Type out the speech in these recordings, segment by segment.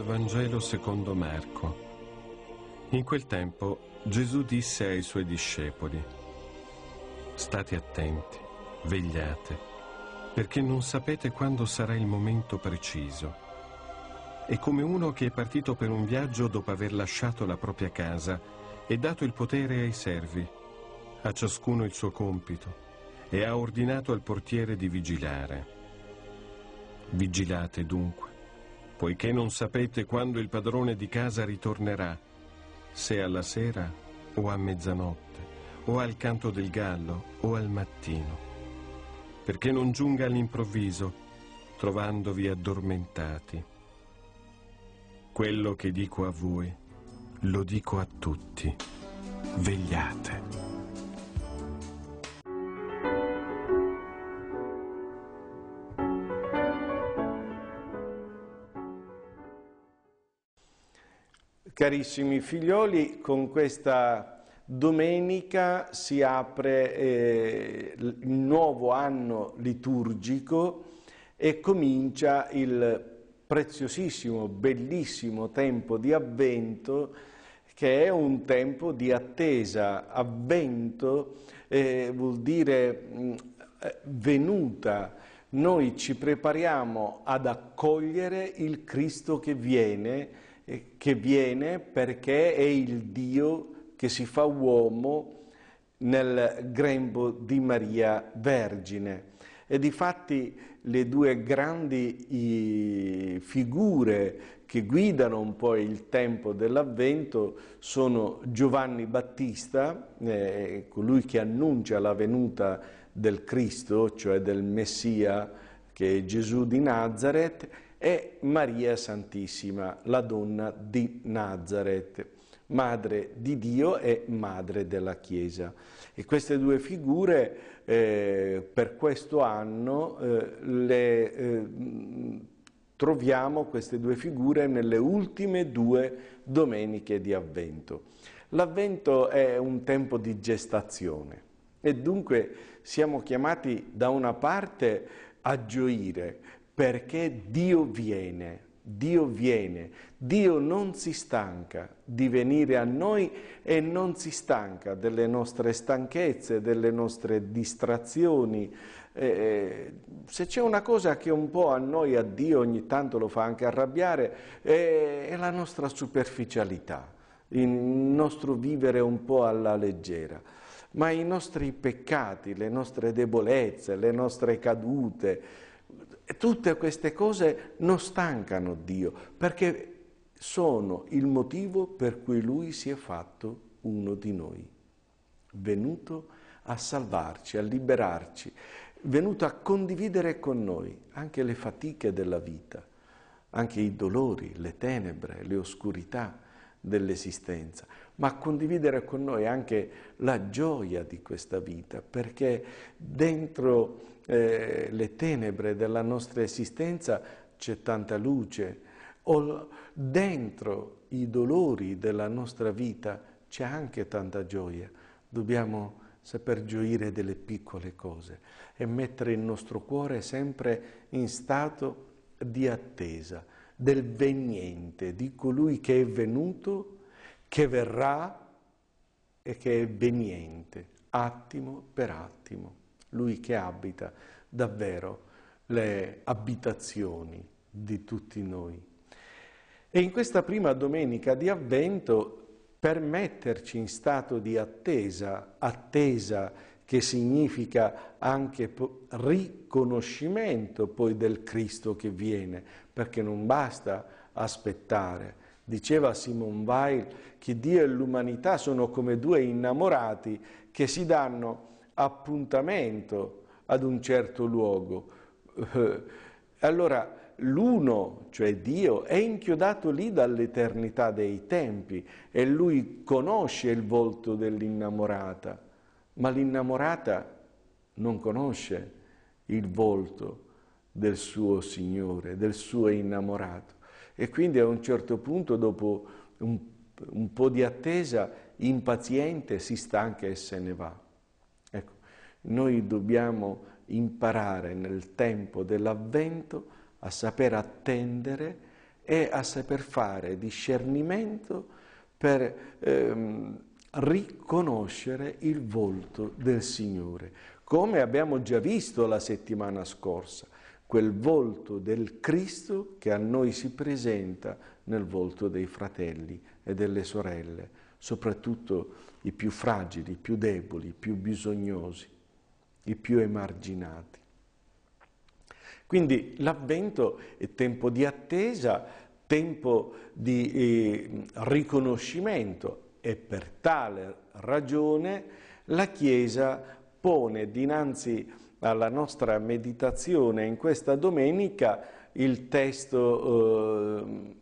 dal Vangelo secondo Marco. In quel tempo Gesù disse ai suoi discepoli, state attenti, vegliate, perché non sapete quando sarà il momento preciso. È come uno che è partito per un viaggio dopo aver lasciato la propria casa e dato il potere ai servi, a ciascuno il suo compito, e ha ordinato al portiere di vigilare. Vigilate dunque poiché non sapete quando il padrone di casa ritornerà, se alla sera o a mezzanotte, o al canto del gallo o al mattino, perché non giunga all'improvviso, trovandovi addormentati. Quello che dico a voi, lo dico a tutti. Vegliate. Carissimi figlioli, con questa domenica si apre eh, il nuovo anno liturgico e comincia il preziosissimo, bellissimo tempo di avvento che è un tempo di attesa. Avvento eh, vuol dire mh, mm, eh, venuta. Noi ci prepariamo ad accogliere il Cristo che viene che viene perché è il Dio che si fa uomo nel grembo di Maria Vergine. E difatti le due grandi figure che guidano un po' il tempo dell'Avvento sono Giovanni Battista, eh, colui che annuncia la venuta del Cristo, cioè del Messia che è Gesù di Nazareth, è Maria Santissima, la donna di Nazareth, madre di Dio e madre della Chiesa. E queste due figure eh, per questo anno eh, le eh, troviamo queste due figure nelle ultime due domeniche di Avvento. L'Avvento è un tempo di gestazione e dunque siamo chiamati da una parte a gioire, perché Dio viene, Dio viene, Dio non si stanca di venire a noi e non si stanca delle nostre stanchezze, delle nostre distrazioni. Eh, eh se c'è una cosa che un po' annoia Dio, ogni tanto lo fa anche arrabbiare, eh, è la nostra superficialità, il nostro vivere un po' alla leggera ma i nostri peccati, le nostre debolezze, le nostre cadute, Tutte queste cose non stancano Dio perché sono il motivo per cui Lui si è fatto uno di noi, venuto a salvarci, a liberarci, venuto a condividere con noi anche le fatiche della vita, anche i dolori, le tenebre, le oscurità dell'esistenza, ma a condividere con noi anche la gioia di questa vita, perché dentro eh, le tenebre della nostra esistenza c'è tanta luce, o dentro i dolori della nostra vita c'è anche tanta gioia. Dobbiamo saper gioire delle piccole cose e mettere il nostro cuore sempre in stato di attesa del veniente, di colui che è venuto, che verrà e che è veniente, attimo per attimo lui che abita davvero le abitazioni di tutti noi. E in questa prima domenica di avvento, per metterci in stato di attesa, attesa che significa anche riconoscimento poi del Cristo che viene, perché non basta aspettare. Diceva Simone Weil che Dio e l'umanità sono come due innamorati che si danno appuntamento ad un certo luogo. Eh, allora l'uno, cioè Dio, è inchiodato lì dall'eternità dei tempi e lui conosce il volto dell'innamorata, ma l'innamorata non conosce il volto del suo Signore, del suo innamorato. E quindi a un certo punto, dopo un, un po' di attesa, impaziente, si stanca e se ne va. Noi dobbiamo imparare nel tempo dell'avvento a saper attendere e a saper fare discernimento per ehm, riconoscere il volto del Signore, come abbiamo già visto la settimana scorsa, quel volto del Cristo che a noi si presenta nel volto dei fratelli e delle sorelle, soprattutto i più fragili, i più deboli, i più bisognosi i più emarginati. Quindi l'avvento è tempo di attesa, tempo di eh, riconoscimento e per tale ragione la Chiesa pone dinanzi alla nostra meditazione in questa domenica il testo, eh,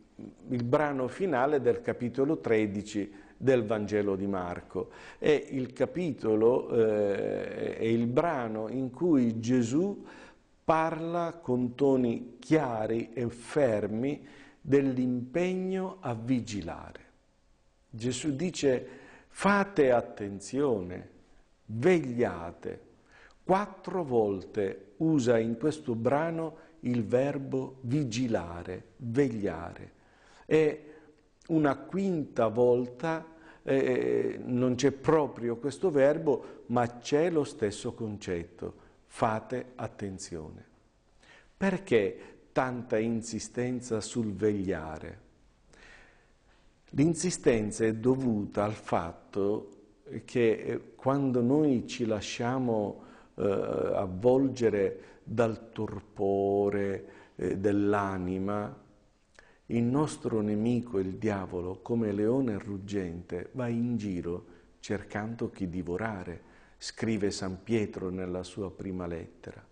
il brano finale del capitolo 13 del Vangelo di Marco. È il capitolo, eh, è il brano in cui Gesù parla con toni chiari e fermi dell'impegno a vigilare. Gesù dice fate attenzione, vegliate. Quattro volte usa in questo brano il verbo vigilare, vegliare. E una quinta volta eh, eh, non c'è proprio questo verbo, ma c'è lo stesso concetto. Fate attenzione. Perché tanta insistenza sul vegliare? L'insistenza è dovuta al fatto che eh, quando noi ci lasciamo eh, avvolgere dal torpore eh, dell'anima, il nostro nemico, il diavolo, come leone ruggente, va in giro cercando chi divorare, scrive San Pietro nella sua prima lettera.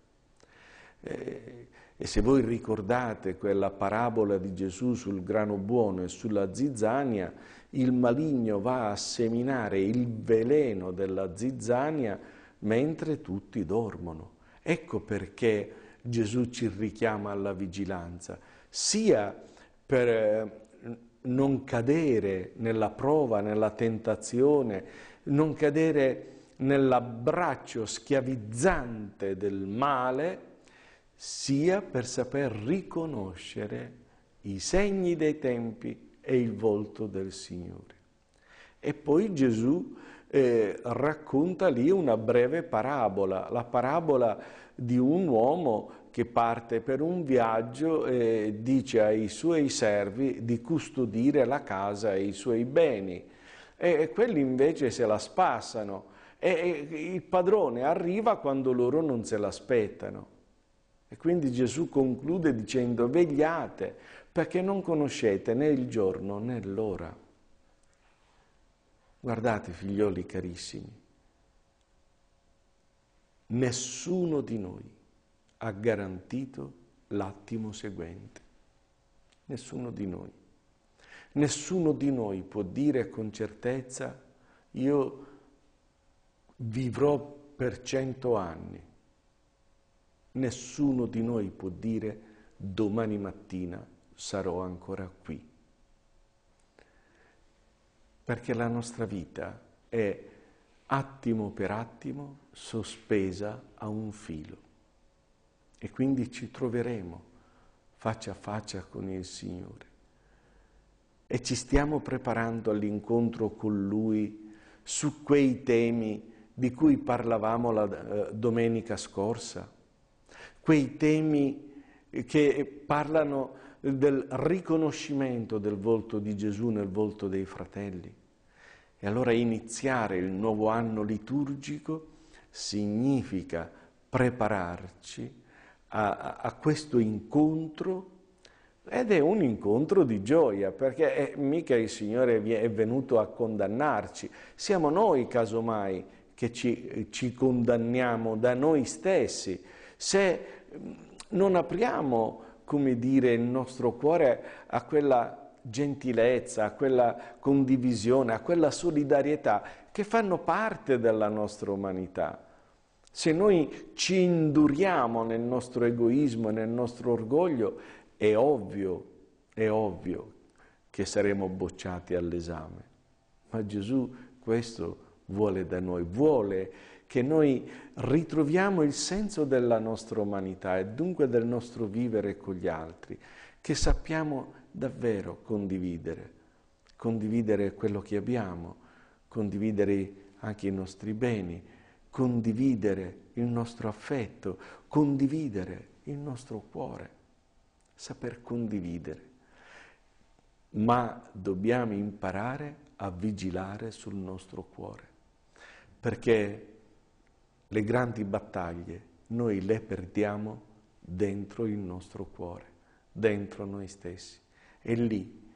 E, eh, e se voi ricordate quella parabola di Gesù sul grano buono e sulla zizzania, il maligno va a seminare il veleno della zizzania mentre tutti dormono. Ecco perché Gesù ci richiama alla vigilanza, sia per eh, non cadere nella prova, nella tentazione, non cadere nell'abbraccio schiavizzante del male, sia per saper riconoscere i segni dei tempi e il volto del Signore. E poi Gesù eh, racconta lì una breve parabola, la parabola di un uomo che parte per un viaggio e dice ai suoi servi di custodire la casa e i suoi beni. E quelli invece se la spassano e il padrone arriva quando loro non se l'aspettano. E quindi Gesù conclude dicendo vegliate perché non conoscete né il giorno né l'ora. Guardate figlioli carissimi, nessuno di noi ha garantito l'attimo seguente. Nessuno di noi. Nessuno di noi può dire con certezza io vivrò per cento anni. Nessuno di noi può dire domani mattina sarò ancora qui. Perché la nostra vita è attimo per attimo sospesa a un filo e quindi ci troveremo faccia a faccia con il Signore e ci stiamo preparando all'incontro con Lui su quei temi di cui parlavamo la eh, domenica scorsa, quei temi che parlano del riconoscimento del volto di Gesù nel volto dei fratelli. E allora iniziare il nuovo anno liturgico significa prepararci a, a questo incontro ed è un incontro di gioia, perché è, mica il Signore è venuto a condannarci, siamo noi casomai che ci, ci condanniamo da noi stessi. Se non apriamo, come dire, il nostro cuore a quella gentilezza, a quella condivisione, a quella solidarietà che fanno parte della nostra umanità. Se noi ci induriamo nel nostro egoismo, nel nostro orgoglio, è ovvio, è ovvio che saremo bocciati all'esame. Ma Gesù questo vuole da noi, vuole che noi ritroviamo il senso della nostra umanità e dunque del nostro vivere con gli altri, che sappiamo davvero condividere, condividere quello che abbiamo, condividere anche i nostri beni, condividere il nostro affetto, condividere il nostro cuore, saper condividere. Ma dobbiamo imparare a vigilare sul nostro cuore, perché le grandi battaglie noi le perdiamo dentro il nostro cuore, dentro noi stessi. È lì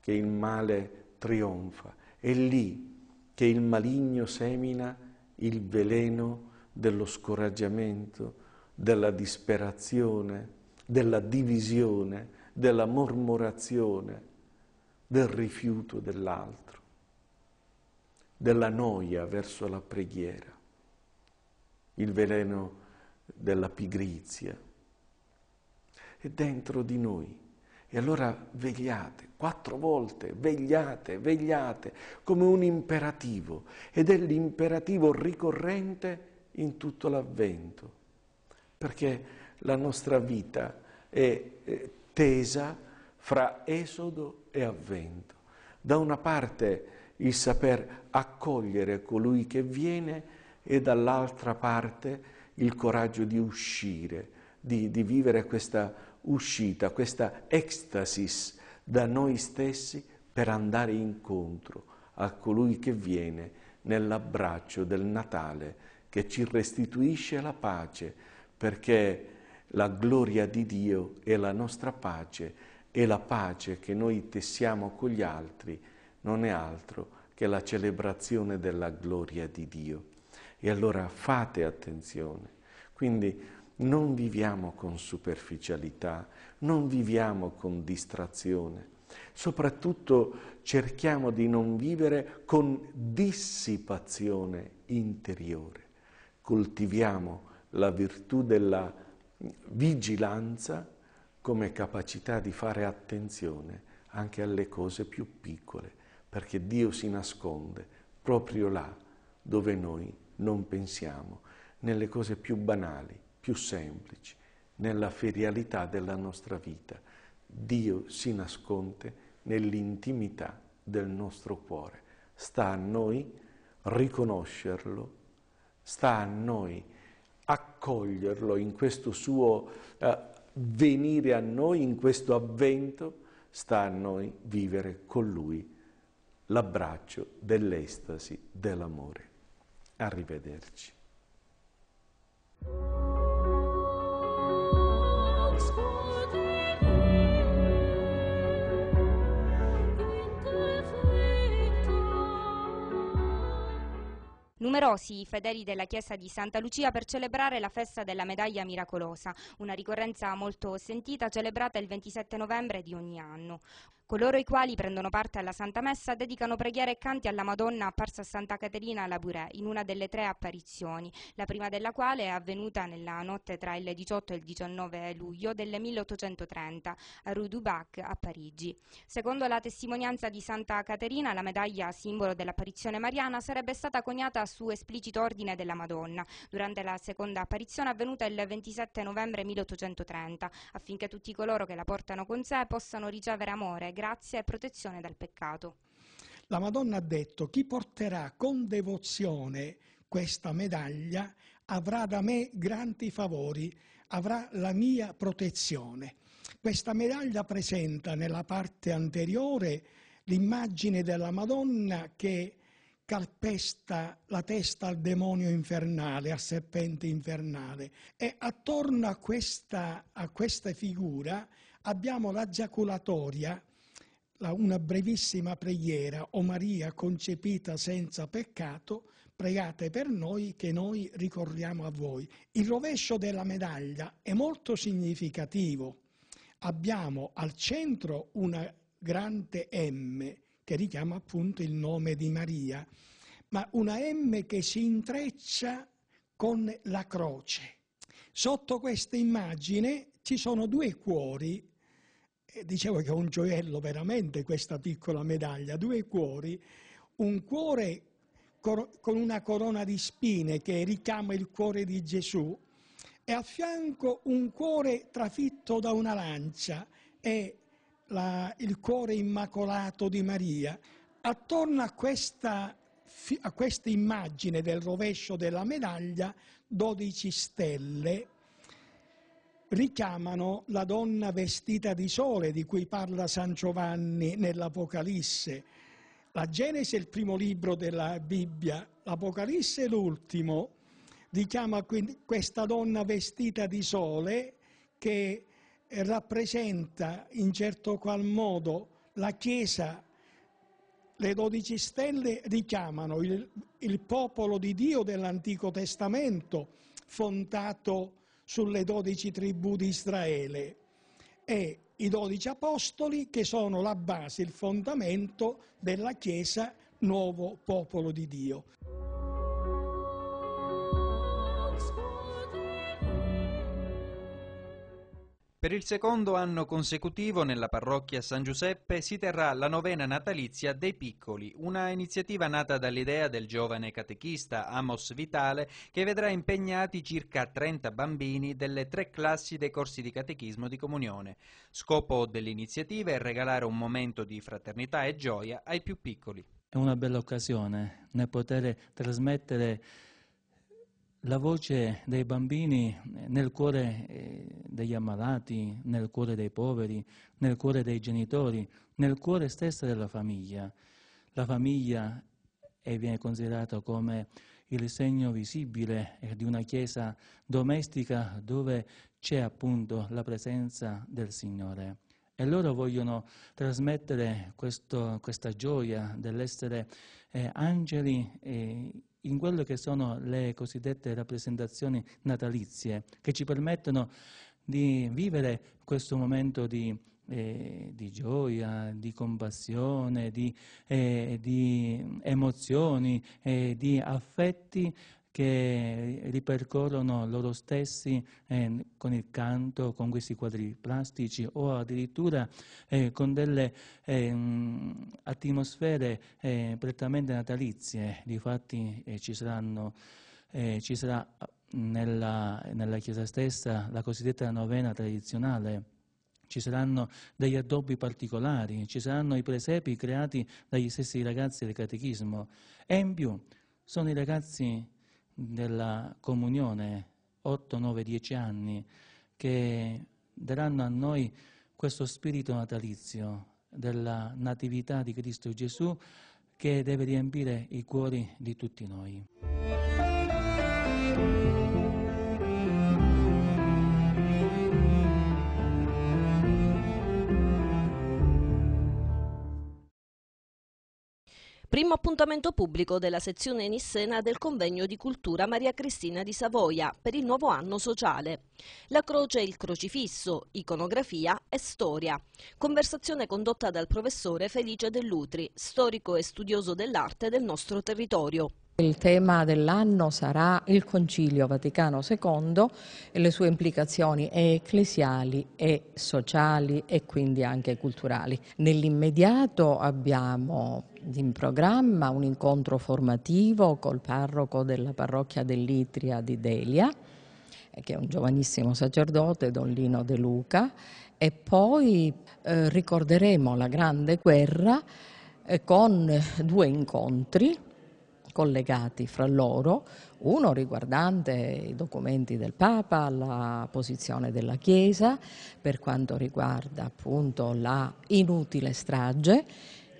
che il male trionfa, è lì che il maligno semina il veleno dello scoraggiamento, della disperazione, della divisione, della mormorazione, del rifiuto dell'altro, della noia verso la preghiera, il veleno della pigrizia. E dentro di noi e allora vegliate, quattro volte, vegliate, vegliate, come un imperativo, ed è l'imperativo ricorrente in tutto l'avvento, perché la nostra vita è eh, tesa fra esodo e avvento. Da una parte il saper accogliere colui che viene e dall'altra parte il coraggio di uscire, di, di vivere questa uscita, questa ecstasis da noi stessi per andare incontro a colui che viene nell'abbraccio del Natale, che ci restituisce la pace, perché la gloria di Dio è la nostra pace e la pace che noi tessiamo con gli altri non è altro che la celebrazione della gloria di Dio. E allora fate attenzione. Quindi non viviamo con superficialità, non viviamo con distrazione, soprattutto cerchiamo di non vivere con dissipazione interiore. Coltiviamo la virtù della vigilanza come capacità di fare attenzione anche alle cose più piccole, perché Dio si nasconde proprio là dove noi non pensiamo, nelle cose più banali, più semplici, nella ferialità della nostra vita. Dio si nasconde nell'intimità del nostro cuore. Sta a noi riconoscerlo, sta a noi accoglierlo in questo suo eh, venire a noi, in questo avvento, sta a noi vivere con lui l'abbraccio dell'estasi, dell'amore. Arrivederci. numerosi i fedeli della chiesa di Santa Lucia per celebrare la festa della medaglia miracolosa, una ricorrenza molto sentita celebrata il 27 novembre di ogni anno. Coloro i quali prendono parte alla Santa Messa dedicano preghiere e canti alla Madonna apparsa a Santa Caterina alla Burè in una delle tre apparizioni, la prima della quale è avvenuta nella notte tra il 18 e il 19 luglio del 1830 a Rue du Bac a Parigi. Secondo la testimonianza di Santa Caterina, la medaglia simbolo dell'apparizione mariana sarebbe stata coniata su esplicito ordine della Madonna durante la seconda apparizione avvenuta il 27 novembre 1830, affinché tutti coloro che la portano con sé possano ricevere amore, grazia e protezione dal peccato. La Madonna ha detto, chi porterà con devozione questa medaglia avrà da me grandi favori, avrà la mia protezione. Questa medaglia presenta nella parte anteriore l'immagine della Madonna che calpesta la testa al demonio infernale, al serpente infernale. E attorno a questa, a questa figura abbiamo la giaculatoria una brevissima preghiera, o Maria concepita senza peccato, pregate per noi che noi ricorriamo a voi. Il rovescio della medaglia è molto significativo. Abbiamo al centro una grande M che richiama appunto il nome di Maria, ma una M che si intreccia con la croce. Sotto questa immagine ci sono due cuori dicevo che è un gioiello veramente questa piccola medaglia, due cuori, un cuore con una corona di spine che ricama il cuore di Gesù e a fianco un cuore trafitto da una lancia e la, il cuore immacolato di Maria. Attorno a questa, a questa immagine del rovescio della medaglia, 12 stelle richiamano la donna vestita di sole di cui parla San Giovanni nell'Apocalisse. La Genesi è il primo libro della Bibbia, l'Apocalisse è l'ultimo, richiama quindi questa donna vestita di sole che rappresenta in certo qual modo la Chiesa. Le dodici stelle richiamano il, il popolo di Dio dell'Antico Testamento fondato sulle dodici tribù di Israele e i dodici apostoli che sono la base, il fondamento della Chiesa, nuovo popolo di Dio. Per il secondo anno consecutivo nella parrocchia San Giuseppe si terrà la novena natalizia dei piccoli, una iniziativa nata dall'idea del giovane catechista Amos Vitale che vedrà impegnati circa 30 bambini delle tre classi dei corsi di catechismo di comunione. Scopo dell'iniziativa è regalare un momento di fraternità e gioia ai più piccoli. È una bella occasione nel poter trasmettere la voce dei bambini nel cuore eh, degli ammalati, nel cuore dei poveri, nel cuore dei genitori, nel cuore stesso della famiglia. La famiglia è, viene considerata come il segno visibile eh, di una chiesa domestica dove c'è appunto la presenza del Signore. E loro vogliono trasmettere questo, questa gioia dell'essere eh, angeli eh, in quelle che sono le cosiddette rappresentazioni natalizie, che ci permettono di vivere questo momento di, eh, di gioia, di compassione, di, eh, di emozioni, eh, di affetti che ripercorrono loro stessi eh, con il canto, con questi quadri plastici o addirittura eh, con delle eh, atmosfere eh, prettamente natalizie. Difatti eh, ci, saranno, eh, ci sarà nella, nella Chiesa stessa, la cosiddetta novena tradizionale, ci saranno degli addobbi particolari, ci saranno i presepi creati dagli stessi ragazzi del catechismo e in più sono i ragazzi della comunione, 8, 9, 10 anni, che daranno a noi questo spirito natalizio della natività di Cristo Gesù che deve riempire i cuori di tutti noi. Primo appuntamento pubblico della sezione Nissena del Convegno di Cultura Maria Cristina di Savoia per il nuovo anno sociale. La croce e il crocifisso, iconografia e storia. Conversazione condotta dal professore Felice Dell'Utri, storico e studioso dell'arte del nostro territorio. Il tema dell'anno sarà il Concilio Vaticano II e le sue implicazioni ecclesiali e sociali e quindi anche culturali. Nell'immediato abbiamo in programma un incontro formativo col parroco della parrocchia dell'Itria di Delia che è un giovanissimo sacerdote, Don Lino De Luca, e poi eh, ricorderemo la Grande Guerra eh, con due incontri, collegati fra loro, uno riguardante i documenti del Papa, la posizione della Chiesa per quanto riguarda appunto la inutile strage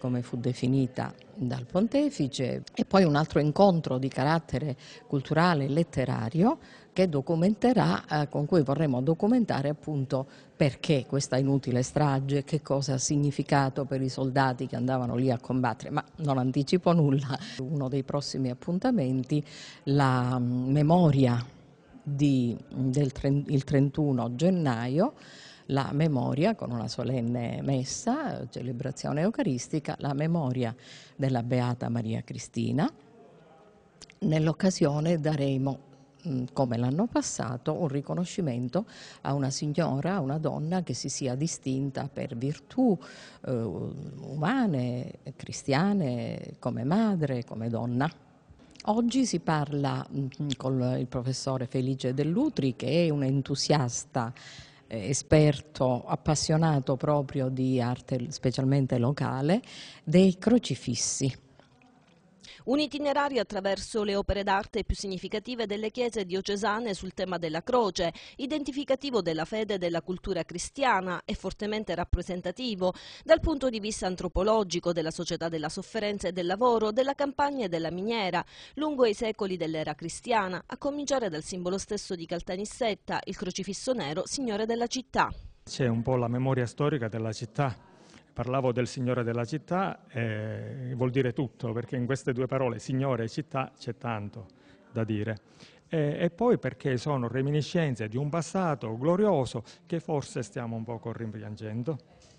come fu definita dal pontefice, e poi un altro incontro di carattere culturale e letterario che documenterà, eh, con cui vorremmo documentare appunto perché questa inutile strage, che cosa ha significato per i soldati che andavano lì a combattere, ma non anticipo nulla. Uno dei prossimi appuntamenti, la mm, memoria di, mm, del 31 gennaio, la memoria, con una solenne messa, celebrazione eucaristica, la memoria della Beata Maria Cristina. Nell'occasione daremo mm, come l'anno passato, un riconoscimento a una signora, a una donna che si sia distinta per virtù eh, umane, cristiane, come madre, come donna. Oggi si parla mm, con il professore Felice Dell'Utri che è un entusiasta eh, esperto, appassionato proprio di arte specialmente locale, dei crocifissi. Un itinerario attraverso le opere d'arte più significative delle chiese diocesane sul tema della croce, identificativo della fede e della cultura cristiana e fortemente rappresentativo dal punto di vista antropologico della società della sofferenza e del lavoro, della campagna e della miniera, lungo i secoli dell'era cristiana, a cominciare dal simbolo stesso di Caltanissetta, il crocifisso nero, signore della città. C'è un po' la memoria storica della città parlavo del Signore della città, eh, vuol dire tutto, perché in queste due parole, Signore e città, c'è tanto da dire. E, e poi perché sono reminiscenze di un passato glorioso che forse stiamo un poco rimpiangendo.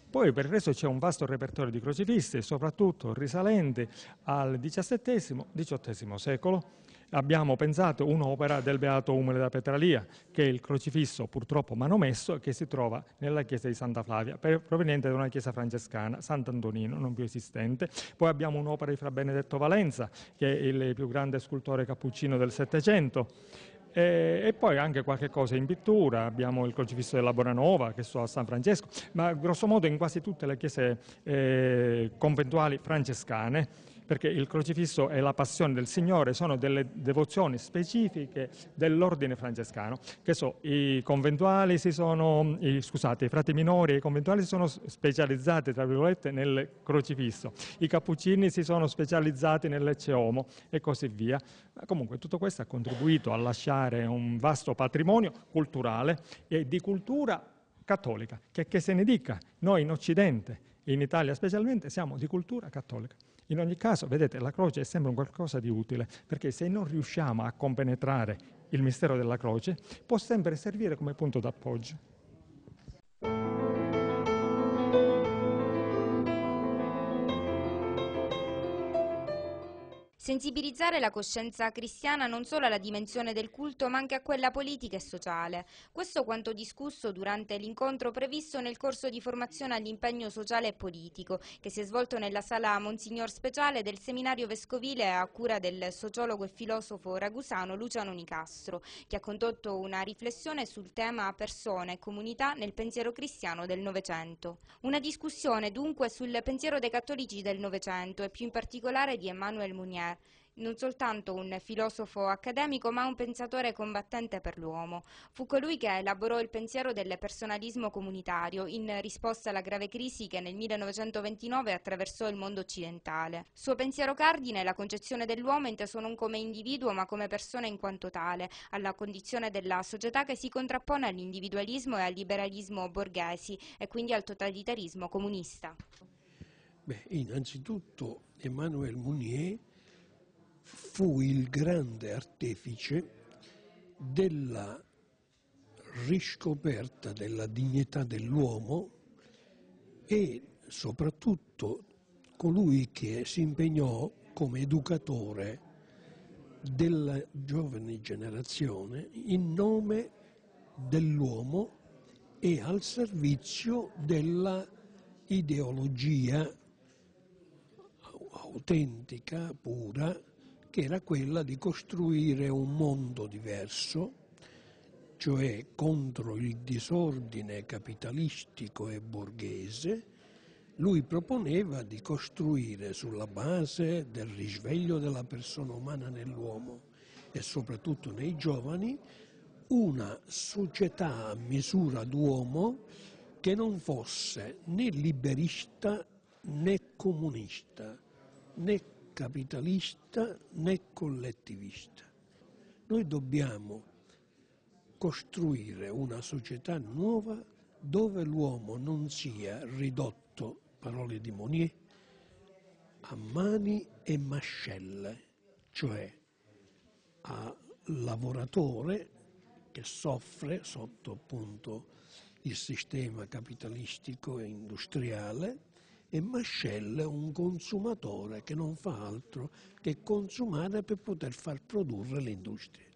Poi per il resto c'è un vasto repertorio di crocifisti, soprattutto risalenti al XVII-XVIII secolo, abbiamo pensato un'opera del Beato Umile da Petralia, che è il crocifisso purtroppo manomesso che si trova nella chiesa di Santa Flavia, proveniente da una chiesa francescana, Sant'Antonino, non più esistente. Poi abbiamo un'opera di Fra Benedetto Valenza, che è il più grande scultore cappuccino del Settecento. E, e, poi anche qualche cosa in pittura, abbiamo il crocifisso della Bonanova che so a San Francesco, ma grossomodo in quasi tutte le chiese eh, conventuali francescane perché il crocifisso e la passione del Signore sono delle devozioni specifiche dell'ordine francescano, che so, i conventuali si sono, i, scusate, i frati minori e i conventuali si sono specializzati, tra virgolette, nel crocifisso, i cappuccini si sono specializzati nell'ecceomo e così via. Ma comunque tutto questo ha contribuito a lasciare un vasto patrimonio culturale e di cultura cattolica, che, che se ne dica, noi in Occidente, in Italia specialmente, siamo di cultura cattolica. In ogni caso, vedete, la croce è sempre un qualcosa di utile, perché se non riusciamo a compenetrare il mistero della croce, può sempre servire come punto d'appoggio. Sensibilizzare la coscienza cristiana non solo alla dimensione del culto ma anche a quella politica e sociale. Questo quanto discusso durante l'incontro previsto nel corso di formazione all'impegno sociale e politico che si è svolto nella sala Monsignor Speciale del seminario vescovile a cura del sociologo e filosofo ragusano Luciano Nicastro che ha condotto una riflessione sul tema persone e comunità nel pensiero cristiano del Novecento. Una discussione dunque sul pensiero dei cattolici del Novecento e più in particolare di Emanuele Munier non soltanto un filosofo accademico ma un pensatore combattente per l'uomo. Fu colui che elaborò il pensiero del personalismo comunitario in risposta alla grave crisi che nel 1929 attraversò il mondo occidentale. Suo pensiero cardine è la concezione dell'uomo inteso non come individuo ma come persona in quanto tale, alla condizione della società che si contrappone all'individualismo e al liberalismo borghesi e quindi al totalitarismo comunista. Beh, innanzitutto Emmanuel Mounier fu il grande artefice della riscoperta della dignità dell'uomo e soprattutto colui che si impegnò come educatore della giovane generazione in nome dell'uomo e al servizio della ideologia autentica, pura, che era quella di costruire un mondo diverso, cioè contro il disordine capitalistico e borghese, lui proponeva di costruire sulla base del risveglio della persona umana nell'uomo e soprattutto nei giovani una società a misura d'uomo che non fosse né liberista né comunista né capitalista né collettivista. Noi dobbiamo costruire una società nuova dove l'uomo non sia ridotto, parole di Monier, a mani e mascelle, cioè a lavoratore che soffre sotto appunto il sistema capitalistico e industriale e mascella un consumatore che non fa altro che consumare per poter far produrre l'industria.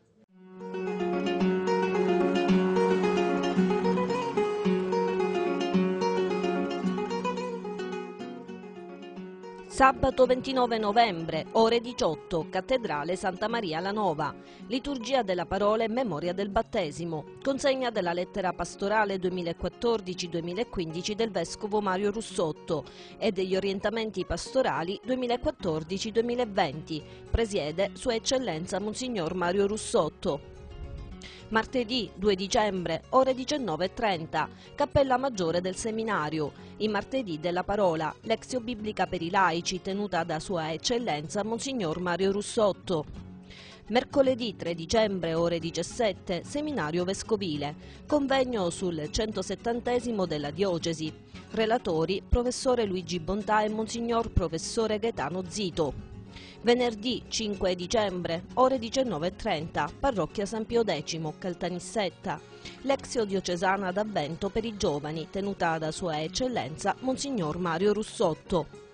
Sabato 29 novembre, ore 18, Cattedrale Santa Maria la Nova. Liturgia della parola e memoria del battesimo. Consegna della lettera pastorale 2014-2015 del Vescovo Mario Russotto e degli orientamenti pastorali 2014-2020. Presiede Sua Eccellenza Monsignor Mario Russotto. Martedì 2 dicembre, ore 19.30, Cappella Maggiore del Seminario. I martedì della parola, Lexio biblica per i laici tenuta da Sua Eccellenza Monsignor Mario Russotto. Mercoledì 3 dicembre, ore 17, seminario vescovile, convegno sul 170 della diocesi. Relatori, professore Luigi Bontà e monsignor professore Gaetano Zito. Venerdì 5 dicembre, ore 19.30, parrocchia San Pio X, Caltanissetta. L'exio diocesana d'avvento per i giovani, tenuta da sua eccellenza Monsignor Mario Russotto.